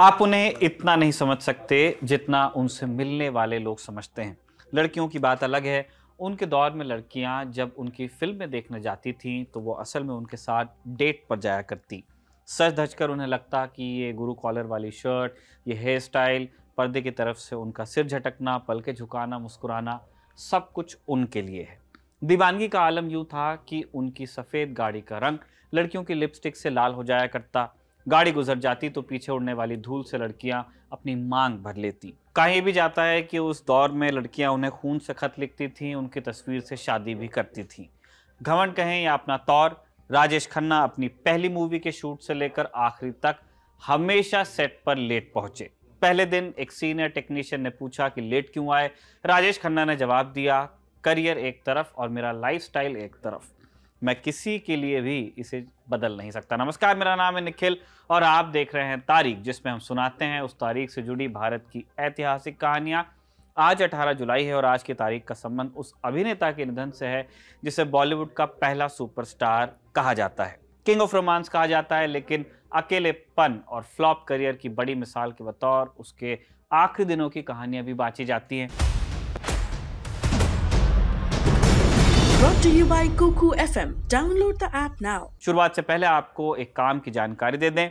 आप उन्हें इतना नहीं समझ सकते जितना उनसे मिलने वाले लोग समझते हैं लड़कियों की बात अलग है उनके दौर में लड़कियां जब उनकी फिल्में देखने जाती थीं तो वो असल में उनके साथ डेट पर जाया करती सच धज कर उन्हें लगता कि ये गुरु कॉलर वाली शर्ट ये हेयर स्टाइल पर्दे की तरफ से उनका सिर झटकना पलके झुकाना मुस्कुराना सब कुछ उनके लिए है दीवानगी का आलम यूँ था कि उनकी सफ़ेद गाड़ी का रंग लड़कियों की लिपस्टिक से लाल हो जाया करता गाड़ी गुजर जाती तो पीछे उड़ने वाली धूल से लड़कियां अपनी मांग भर लेती कहा भी जाता है कि उस दौर में लड़कियां उन्हें खून से खत लिखती थीं उनकी तस्वीर से शादी भी करती थीं घमंड कहें या अपना तौर राजेश खन्ना अपनी पहली मूवी के शूट से लेकर आखिरी तक हमेशा सेट पर लेट पहुंचे पहले दिन एक सीनियर टेक्नीशियन ने पूछा कि लेट क्यों आए राजेश खन्ना ने जवाब दिया करियर एक तरफ और मेरा लाइफस्टाइल एक तरफ मैं किसी के लिए भी इसे बदल नहीं सकता नमस्कार मेरा नाम है निखिल और आप देख रहे हैं तारीख जिसमें हम सुनाते हैं उस तारीख से जुड़ी भारत की ऐतिहासिक कहानियां आज 18 जुलाई है और आज की तारीख का संबंध उस अभिनेता के निधन से है जिसे बॉलीवुड का पहला सुपरस्टार कहा जाता है किंग ऑफ रोमांस कहा जाता है लेकिन अकेलेपन और फ्लॉप करियर की बड़ी मिसाल के बतौर उसके आखिरी दिनों की कहानियां भी बांची जाती हैं शुरुआत से पहले आपको एक काम की जानकारी दे दें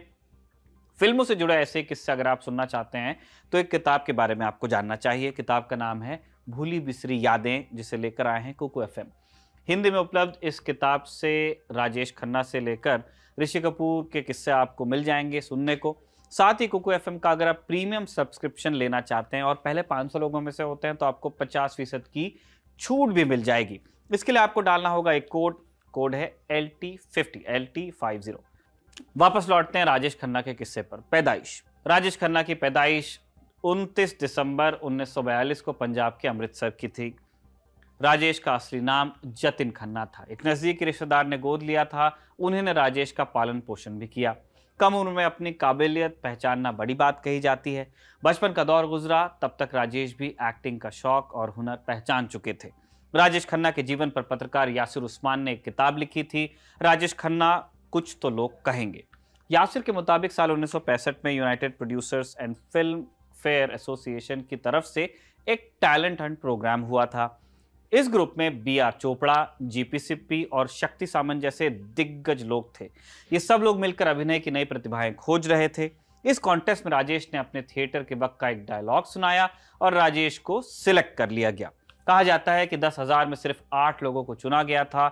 फिल्मों से जुड़े ऐसे किस्से अगर आप सुनना चाहते हैं तो एक किताब के बारे में आपको जानना चाहिए किताब का नाम है भूली बिसरी यादें जिसे लेकर आए हैं कुकू एफ हिंदी में उपलब्ध इस किताब से राजेश खन्ना से लेकर ऋषि कपूर के किस्से आपको मिल जाएंगे सुनने को साथ ही कुकू एफ का अगर आप प्रीमियम सब्सक्रिप्शन लेना चाहते हैं और पहले 500 लोगों में से होते हैं तो आपको 50 फीसद की छूट भी मिल जाएगी इसके लिए आपको डालना होगा एक कोड कोड है L T fifty L T five zero वापस लौटते हैं राजेश खन्ना के किस्से पर पैदाइश राजेश खन्ना की पैदाइश 29 दिसंबर 1942 को पंजाब के अमृतसर की थी राजेश का असली नाम जतिन खन्ना था एक नज़दीकी रिश्तेदार ने गोद लिया था उन्होंने राजेश का पालन पोषण भी किया कम उम्र में अपनी काबिलियत पहचानना बड़ी बात कही जाती है बचपन का दौर गुजरा तब तक राजेश भी एक्टिंग का शौक और हुनर पहचान चुके थे राजेश खन्ना के जीवन पर पत्रकार यासिर उस्मान ने एक किताब लिखी थी राजेश खन्ना कुछ तो लोग कहेंगे यासिर के मुताबिक साल उन्नीस में united producers and film fair association की तरफ से एक टैलेंट हंट प्रोग्राम हुआ था इस ग्रुप में B R Chopra G P Sippy और शक्ति सामन जैसे दिग्गज लोग थे ये सब लोग मिलकर अभिनय की नई प्रतिभाएं खोज रहे थे इस कॉन्टेस्ट में राजेश ने अपने थिएटर के वक्त का एक डायलॉग सुनाया और राजेश को सिलेक्ट कर लिया गया कहा जाता है कि दस हजार में सिर्फ आठ लोगों को चुना गया था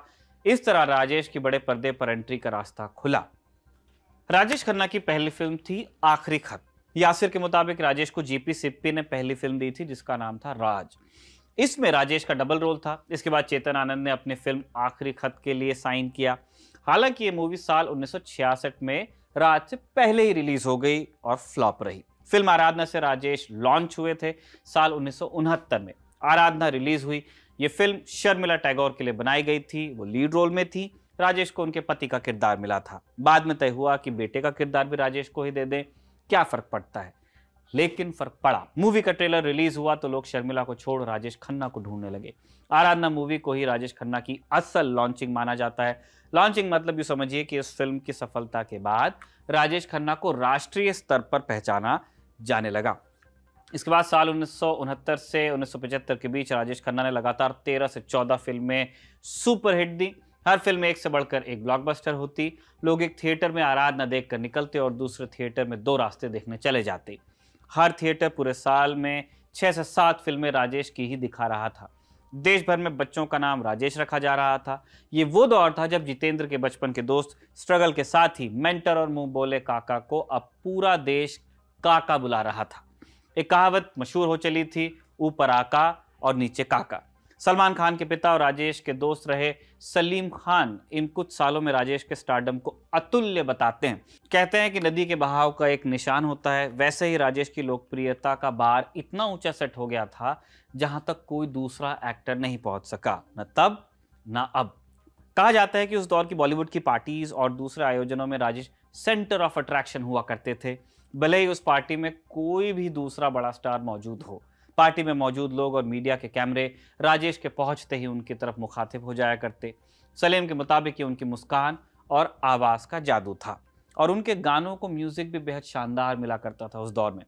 इस तरह राजेश की बड़े पर्दे पर एंट्री का रास्ता खुला राजेश खन्ना की पहली फिल्म थी आखिरी खत यासिर के मुताबिक राजेश को जीपी सिप्पी ने पहली फिल्म दी थी जिसका नाम था राज इसमें राजेश का डबल रोल था इसके बाद चेतन आनंद ने अपनी फिल्म आखिरी खत के लिए साइन किया हालांकि ये मूवी साल 1966 में राज से पहले ही रिलीज हो गई और फ्लॉप रही फिल्म आराधना से राजेश लॉन्च हुए थे साल उन्नीस में आराधना रिलीज हुई ये फिल्म शर्मिला टैगोर के लिए बनाई गई थी वो लीड रोल में थी राजेश को उनके पति का किरदार मिला था बाद में तय हुआ कि बेटे का किरदार भी राजेश को ही दे दें क्या फ़र्क पड़ता है लेकिन फर्क पड़ा मूवी का ट्रेलर रिलीज हुआ तो लोग शर्मिला को छोड़ राजेश खन्ना को ढूंढने लगे आराधना मूवी को ही राजेश खन्ना की असल लॉन्चिंग माना जाता है लॉन्चिंग मतलब ये समझिए कि इस फिल्म की सफलता के बाद राजेश खन्ना को राष्ट्रीय स्तर पर पहचाना जाने लगा इसके बाद साल उन्नीस से उन्नीस के बीच राजेश खन्ना ने लगातार 13 से 14 फिल्में सुपरहिट दी हर फिल्म एक से बढ़कर एक ब्लॉकबस्टर होती लोग एक थिएटर में आराधना देख कर निकलते और दूसरे थिएटर में दो रास्ते देखने चले जाते हर थिएटर पूरे साल में छः से सात फिल्में राजेश की ही दिखा रहा था देश भर में बच्चों का नाम राजेश रखा जा रहा था ये वो दौर था जब जितेंद्र के बचपन के दोस्त स्ट्रगल के साथ ही मेंटर और मुंह बोले काका को अब पूरा देश काका बुला रहा था एक कहावत मशहूर हो चली थी ऊपर आका और नीचे काका सलमान खान के पिता और राजेश के दोस्त रहे सलीम खान इन कुछ सालों में राजेश के स्टार्डम को अतुल्य बताते हैं कहते हैं कि नदी के बहाव का एक निशान होता है वैसे ही राजेश की लोकप्रियता का बार इतना ऊंचा सेट हो गया था जहां तक कोई दूसरा एक्टर नहीं पहुंच सका न तब न अब कहा जाता है कि उस दौर की बॉलीवुड की पार्टीज और दूसरे आयोजनों में राजेश सेंटर ऑफ अट्रैक्शन हुआ करते थे भले ही उस पार्टी में कोई भी दूसरा बड़ा स्टार मौजूद हो पार्टी में मौजूद लोग और मीडिया के कैमरे राजेश के पहुंचते ही उनकी तरफ मुखातिब हो जाया करते सलीम के मुताबिक ये उनकी मुस्कान और आवाज़ का जादू था और उनके गानों को म्यूज़िक भी बेहद शानदार मिला करता था उस दौर में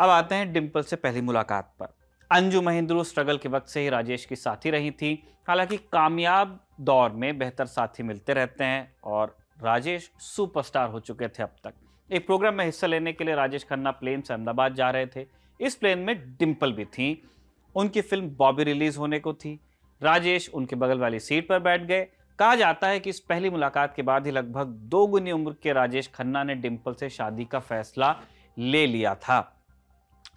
अब आते हैं डिम्पल से पहली मुलाकात पर अंजू महेंद्रू स्ट्रगल के वक्त से ही राजेश की साथी रही थी हालांकि कामयाब दौर में बेहतर साथी मिलते रहते हैं और राजेश सुपरस्टार हो चुके थे अब तक एक प्रोग्राम में हिस्सा लेने के लिए राजेश खन्ना प्लेन से अहमदाबाद जा रहे थे इस प्लेन में डिम्पल भी थी उनकी फिल्म बॉबी रिलीज होने को थी राजेश उनके बगल वाली सीट पर बैठ गए कहा जाता है कि इस पहली मुलाकात के बाद ही लगभग दो गुनी उम्र के राजेश खन्ना ने डिम्पल से शादी का फैसला ले लिया था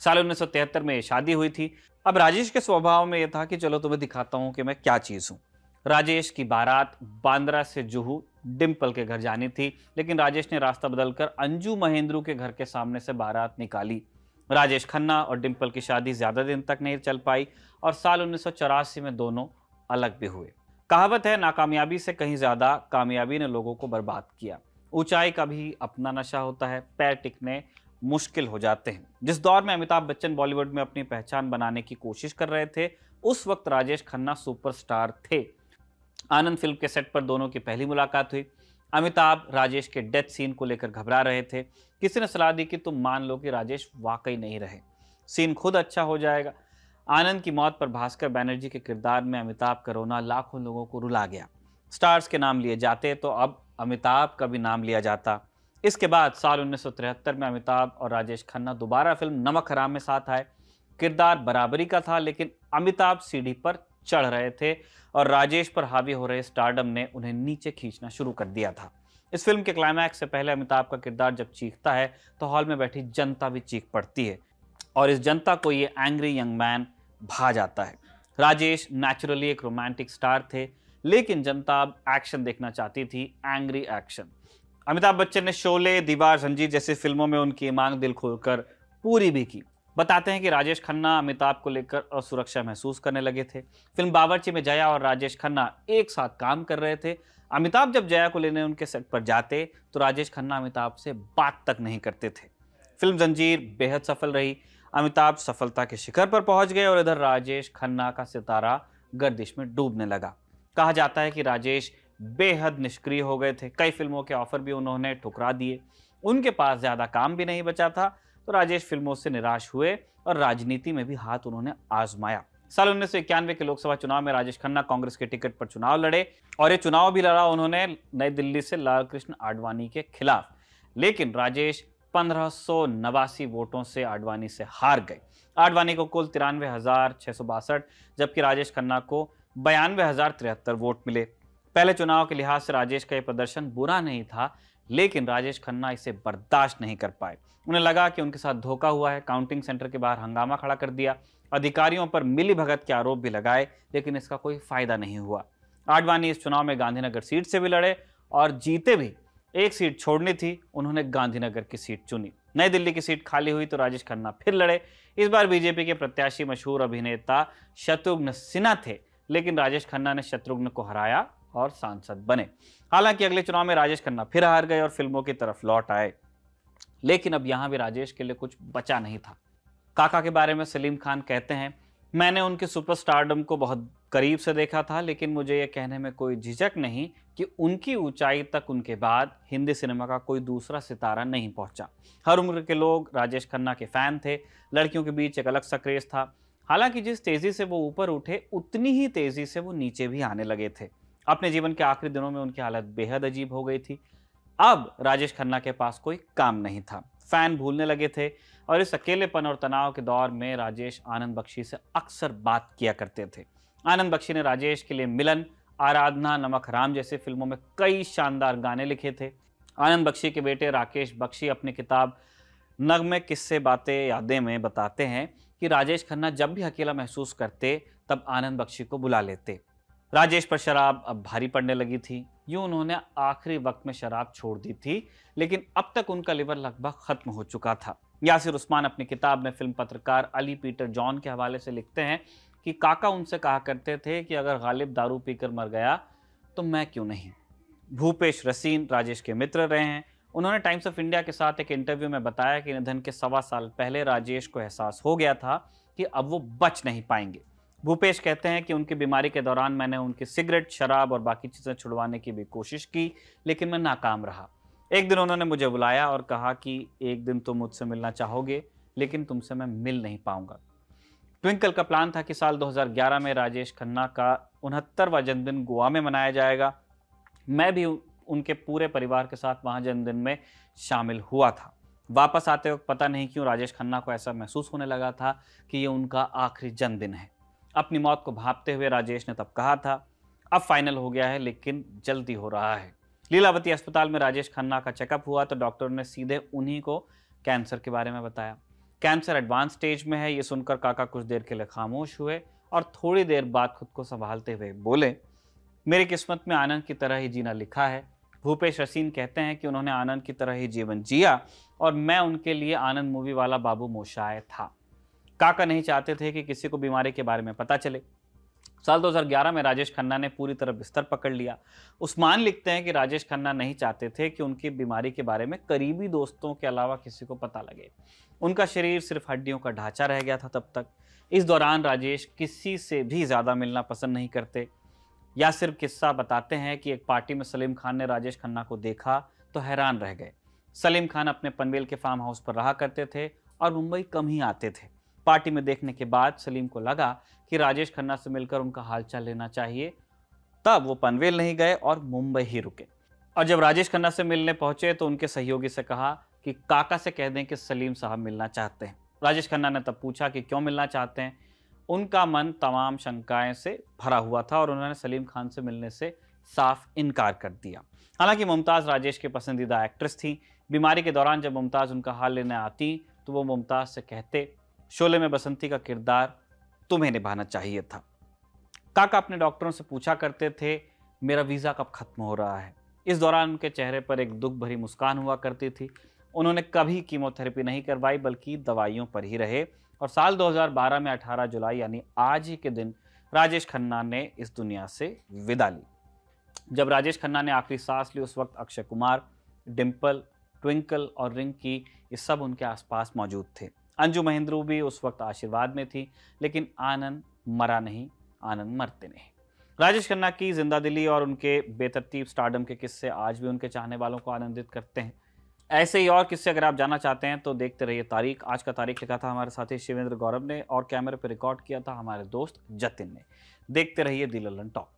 साल उन्नीस में ये शादी हुई थी अब राजेश के स्वभाव में यह था कि चलो तुम्हें दिखाता हूं कि मैं क्या चीज हूं राजेश की बारात बांद्रा से जुहू डिम्पल के घर जानी थी लेकिन राजेश ने रास्ता बदलकर अंजू महेंद्रू के घर के सामने से बारात निकाली राजेश खन्ना और डिम्पल की शादी ज़्यादा दिन तक नहीं चल पाई और साल उन्नीस में दोनों अलग भी हुए कहावत है नाकामयाबी से कहीं ज़्यादा कामयाबी ने लोगों को बर्बाद किया ऊंचाई का भी अपना नशा होता है पैर टिकने मुश्किल हो जाते हैं जिस दौर में अमिताभ बच्चन बॉलीवुड में अपनी पहचान बनाने की कोशिश कर रहे थे उस वक्त राजेश खन्ना सुपरस्टार थे आनंद फिल्म के सेट पर दोनों की पहली मुलाकात हुई अमिताभ राजेश के डेथ सीन को लेकर घबरा रहे थे किसी ने सलाह दी कि तुम मान लो कि राजेश वाकई नहीं रहे सीन खुद अच्छा हो जाएगा आनंद की मौत पर भास्कर बैनर्जी के किरदार में अमिताभ का रोना लाखों लोगों को रुला गया स्टार्स के नाम लिए जाते तो अब अमिताभ का भी नाम लिया जाता इसके बाद साल उन्नीस में अमिताभ और राजेश खन्ना दोबारा फिल्म नमक हराम में साथ आए किरदार बराबरी का था लेकिन अमिताभ सीढ़ी पर चढ़ रहे थे और राजेश पर हावी हो रहे स्टारडम ने उन्हें नीचे खींचना शुरू कर दिया था इस फिल्म के क्लाइमैक्स से पहले अमिताभ का किरदार जब चीखता है तो हॉल में बैठी जनता भी चीख पड़ती है और इस जनता को ये एंग्री यंग मैन भा जाता है राजेश नेचुरली एक रोमांटिक स्टार थे लेकिन जनता अब एक्शन देखना चाहती थी एंग्री एक्शन अमिताभ बच्चन ने शोले दीवार संजीत जैसी फिल्मों में उनकी मांग दिल खोलकर पूरी भी की बताते हैं कि राजेश खन्ना अमिताभ को लेकर असुरक्षा महसूस करने लगे थे फिल्म बावर्ची में जया और राजेश खन्ना एक साथ काम कर रहे थे अमिताभ जब जया को लेने उनके सेट पर जाते तो राजेश खन्ना अमिताभ से बात तक नहीं करते थे फिल्म जंजीर बेहद सफल रही अमिताभ सफलता के शिखर पर पहुंच गए और इधर राजेश खन्ना का सितारा गर्दिश में डूबने लगा कहा जाता है कि राजेश बेहद निष्क्रिय हो गए थे कई फिल्मों के ऑफर भी उन्होंने ठुकरा दिए उनके पास ज़्यादा काम भी नहीं बचा था तो राजेश फिल्मों से निराश हुए और राजनीति में भी हाथ उन्होंने आजमाया साल उन्नीस के लोकसभा चुनाव में राजेश खन्ना कांग्रेस के टिकट पर चुनाव लड़े और ये चुनाव भी लड़ा उन्होंने नई दिल्ली से लाल कृष्ण आडवाणी के खिलाफ लेकिन राजेश पंद्रह वोटों से आडवाणी से हार गए आडवाणी को कुल तिरानवे जबकि राजेश खन्ना को बयानवे वोट मिले पहले चुनाव के लिहाज से राजेश का यह प्रदर्शन बुरा नहीं था लेकिन राजेश खन्ना इसे बर्दाश्त नहीं कर पाए उन्हें लगा कि उनके साथ धोखा हुआ है काउंटिंग सेंटर के बाहर हंगामा खड़ा कर दिया अधिकारियों पर मिली भगत के आरोप भी लगाए लेकिन इसका कोई फायदा नहीं हुआ आडवाणी इस चुनाव में गांधीनगर सीट से भी लड़े और जीते भी एक सीट छोड़नी थी उन्होंने गांधीनगर की सीट चुनी नई दिल्ली की सीट खाली हुई तो राजेश खन्ना फिर लड़े इस बार बीजेपी के प्रत्याशी मशहूर अभिनेता शत्रुघ्न सिन्हा थे लेकिन राजेश खन्ना ने शत्रुघ्न को हराया और सांसद बने हालांकि अगले चुनाव में राजेश खन्ना फिर हार गए और फिल्मों की तरफ लौट आए लेकिन अब यहां भी राजेश के लिए कुछ बचा नहीं था काका के बारे में सलीम खान कहते हैं मैंने उनके सुपरस्टारडम को बहुत करीब से देखा था लेकिन मुझे यह कहने में कोई झिझक नहीं कि उनकी ऊंचाई तक उनके बाद हिंदी सिनेमा का कोई दूसरा सितारा नहीं पहुंचा हर उम्र के लोग राजेश खन्ना के फैन थे लड़कियों के बीच एक अलग सा क्रेज था हालांकि जिस तेज़ी से वो ऊपर उठे उतनी ही तेज़ी से वो नीचे भी आने लगे थे अपने जीवन के आखिरी दिनों में उनकी हालत बेहद अजीब हो गई थी अब राजेश खन्ना के पास कोई काम नहीं था फैन भूलने लगे थे और इस अकेलेपन और तनाव के दौर में राजेश आनंद बख्शी से अक्सर बात किया करते थे आनंद बख्शी ने राजेश के लिए मिलन आराधना नमक राम जैसे फिल्मों में कई शानदार गाने लिखे थे आनंद बख्शी के बेटे राकेश बख्शी अपनी किताब नगमे किस्से बातें यादें में बताते हैं कि राजेश खन्ना जब भी अकेला महसूस करते तब आनंद बख्शी को बुला लेते राजेश पर शराब अब भारी पड़ने लगी थी यूं उन्होंने आखिरी वक्त में शराब छोड़ दी थी लेकिन अब तक उनका लिवर लगभग खत्म हो चुका था यासिर उस्मान अपनी किताब में फिल्म पत्रकार अली पीटर जॉन के हवाले से लिखते हैं कि काका उनसे कहा करते थे कि अगर गालिब दारू पीकर मर गया तो मैं क्यों नहीं भूपेश रसीन राजेश के मित्र रहे हैं उन्होंने टाइम्स ऑफ इंडिया के साथ एक इंटरव्यू में बताया कि निधन के सवा साल पहले राजेश को एहसास हो गया था कि अब वो बच नहीं पाएंगे भूपेश कहते हैं कि उनकी बीमारी के दौरान मैंने उनकी सिगरेट शराब और बाकी चीज़ें छुड़वाने की भी कोशिश की लेकिन मैं नाकाम रहा एक दिन उन्होंने मुझे बुलाया और कहा कि एक दिन तुम मुझसे मिलना चाहोगे लेकिन तुमसे मैं मिल नहीं पाऊंगा ट्विंकल का प्लान था कि साल 2011 में राजेश खन्ना का उनहत्तरवा जन्मदिन गोवा में मनाया जाएगा मैं भी उनके पूरे परिवार के साथ वहाँ जन्मदिन में शामिल हुआ था वापस आते वक्त पता नहीं क्यों राजेश खन्ना को ऐसा महसूस होने लगा था कि ये उनका आखिरी जन्मदिन है अपनी मौत को भापते हुए राजेश ने तब कहा था अब फाइनल हो गया है लेकिन जल्दी हो रहा है लीलावती अस्पताल में राजेश खन्ना का चेकअप हुआ तो डॉक्टर ने सीधे उन्हीं को कैंसर के बारे में बताया कैंसर एडवांस स्टेज में है ये सुनकर काका कुछ देर के लिए खामोश हुए और थोड़ी देर बाद खुद को संभालते हुए बोले मेरी किस्मत में आनंद की तरह ही जीना लिखा है भूपेश रसीन कहते हैं कि उन्होंने आनंद की तरह ही जीवन जिया और मैं उनके लिए आनंद मूवी वाला बाबू मोशाए था काका नहीं चाहते थे कि किसी को बीमारी के बारे में पता चले साल 2011 में राजेश खन्ना ने पूरी तरह बिस्तर पकड़ लिया उस्मान लिखते हैं कि राजेश खन्ना नहीं चाहते थे कि उनकी बीमारी के बारे में करीबी दोस्तों के अलावा किसी को पता लगे उनका शरीर सिर्फ हड्डियों का ढांचा रह गया था तब तक इस दौरान राजेश किसी से भी ज़्यादा मिलना पसंद नहीं करते या सिर्फ किस्सा बताते हैं कि एक पार्टी में सलीम खान ने राजेश खन्ना को देखा तो हैरान रह गए सलीम खान अपने पनवेल के फार्म हाउस पर रहा करते थे और मुंबई कम ही आते थे पार्टी में देखने के बाद सलीम को लगा कि राजेश खन्ना से मिलकर उनका हालचाल लेना चाहिए तब वो पनवेल नहीं गए और मुंबई ही रुके और जब राजेश खन्ना से मिलने पहुंचे तो उनके सहयोगी से कहा कि काका से कह दें कि सलीम साहब मिलना चाहते हैं राजेश खन्ना ने तब पूछा कि क्यों मिलना चाहते हैं उनका मन तमाम शंकाएं से भरा हुआ था और उन्होंने सलीम खान से मिलने से साफ इनकार कर दिया हालांकि मुमताज़ राजेश के पसंदीदा एक्ट्रेस थी बीमारी के दौरान जब मुमताज़ उनका हाल लेने आती तो वो मुमताज़ से कहते शोले में बसंती का किरदार तुम्हें निभाना चाहिए था काका अपने डॉक्टरों से पूछा करते थे मेरा वीज़ा कब खत्म हो रहा है इस दौरान उनके चेहरे पर एक दुख भरी मुस्कान हुआ करती थी उन्होंने कभी कीमोथेरेपी नहीं करवाई बल्कि दवाइयों पर ही रहे और साल 2012 में 18 जुलाई यानी आज ही के दिन राजेश खन्ना ने इस दुनिया से विदा ली जब राजेश खन्ना ने आखिरी सांस ली उस वक्त अक्षय कुमार डिम्पल ट्विंकल और रिंकी ये सब उनके आसपास मौजूद थे अंजू महेंद्रू भी उस वक्त आशीर्वाद में थी लेकिन आनंद मरा नहीं आनंद मरते नहीं राजेश खन्ना की जिंदा दिली और उनके बेतरतीब स्टार्डम के किस्से आज भी उनके चाहने वालों को आनंदित करते हैं ऐसे ही और किस्से अगर आप जाना चाहते हैं तो देखते रहिए तारीख आज का तारीख लिखा था हमारे साथी शिवेंद्र गौरव ने और कैमरे पर रिकॉर्ड किया था हमारे दोस्त जतिन ने देखते रहिए दिल टॉक